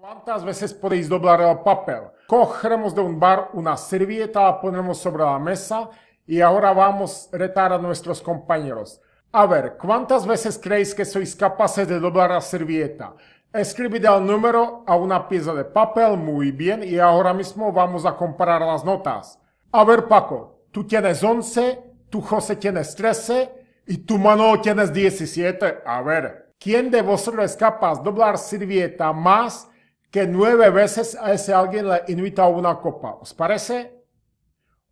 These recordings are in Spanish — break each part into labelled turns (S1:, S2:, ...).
S1: ¿Cuántas veces podéis doblar el papel? Cogeremos de un bar una servilleta, la ponemos sobre la mesa y ahora vamos a retar a nuestros compañeros. A ver, ¿cuántas veces creéis que sois capaces de doblar la servilleta? Escribid el número a una pieza de papel, muy bien, y ahora mismo vamos a comparar las notas. A ver, Paco, tú tienes 11, tú José tienes 13 y tú Manolo tienes 17. A ver, ¿quién de vosotros es capaz de doblar servilleta más que nueve veces a ese alguien le invita a una copa. ¿Os parece?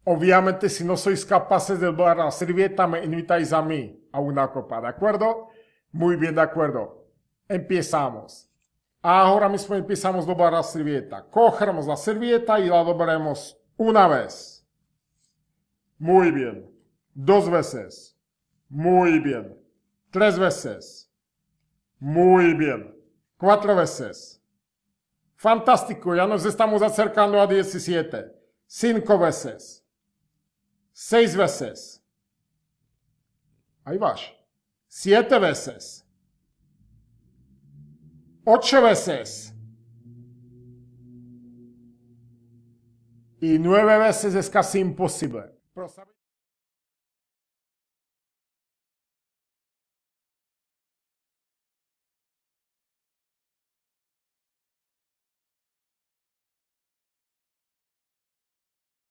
S1: Obviamente, si no sois capaces de doblar la servieta, me invitáis a mí a una copa, ¿de acuerdo? Muy bien, de acuerdo. Empezamos. Ahora mismo empezamos a doblar la servieta. Cogeremos la servilleta y la doblaremos una vez. Muy bien. Dos veces. Muy bien. Tres veces. Muy bien. Cuatro veces. Fantástico, ya nos estamos acercando a 17. Cinco veces. Seis veces. Ahí vas. Siete veces. Ocho veces. Y nueve veces es casi imposible.